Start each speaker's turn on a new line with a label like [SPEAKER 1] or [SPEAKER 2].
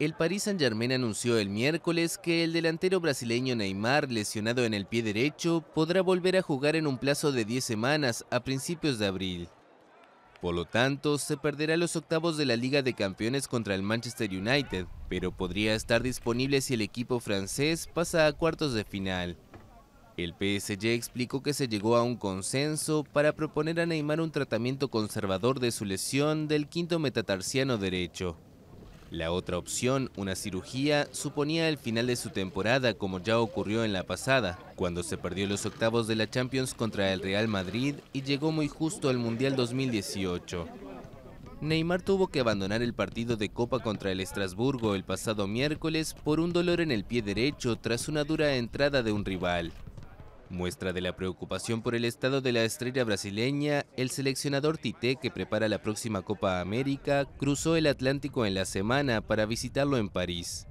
[SPEAKER 1] El Paris Saint-Germain anunció el miércoles que el delantero brasileño Neymar, lesionado en el pie derecho, podrá volver a jugar en un plazo de 10 semanas a principios de abril. Por lo tanto, se perderá los octavos de la Liga de Campeones contra el Manchester United, pero podría estar disponible si el equipo francés pasa a cuartos de final. El PSG explicó que se llegó a un consenso para proponer a Neymar un tratamiento conservador de su lesión del quinto metatarsiano derecho. La otra opción, una cirugía, suponía el final de su temporada como ya ocurrió en la pasada, cuando se perdió los octavos de la Champions contra el Real Madrid y llegó muy justo al Mundial 2018. Neymar tuvo que abandonar el partido de Copa contra el Estrasburgo el pasado miércoles por un dolor en el pie derecho tras una dura entrada de un rival. Muestra de la preocupación por el estado de la estrella brasileña, el seleccionador Tite, que prepara la próxima Copa América, cruzó el Atlántico en la semana para visitarlo en París.